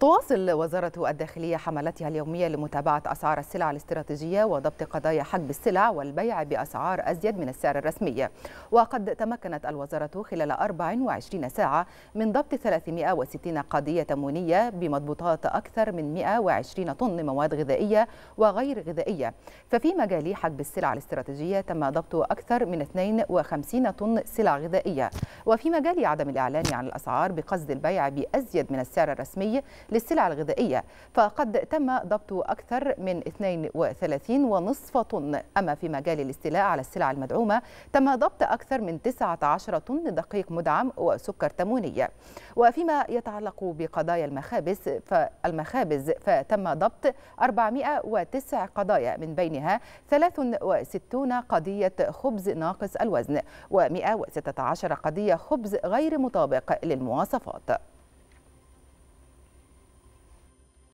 تواصل وزارة الداخلية حملتها اليومية لمتابعة أسعار السلع الاستراتيجية وضبط قضايا حجب السلع والبيع بأسعار أزيد من السعر الرسمي وقد تمكنت الوزارة خلال 24 ساعة من ضبط 360 قضية تموينية بمضبوطات أكثر من 120 طن مواد غذائية وغير غذائية ففي مجال حجب السلع الاستراتيجية تم ضبط أكثر من 52 طن سلع غذائية وفي مجال عدم الإعلان عن الأسعار بقصد البيع بأزيد من السعر الرسمي للسلع الغذائية فقد تم ضبط أكثر من 32 ونصف طن أما في مجال الاستيلاء على السلع المدعومة تم ضبط أكثر من 19 طن دقيق مدعم وسكر تمويني وفيما يتعلق بقضايا المخابز فالمخابز فتم ضبط 409 قضايا من بينها 63 قضية خبز ناقص الوزن و116 قضية خبز غير مطابق للمواصفات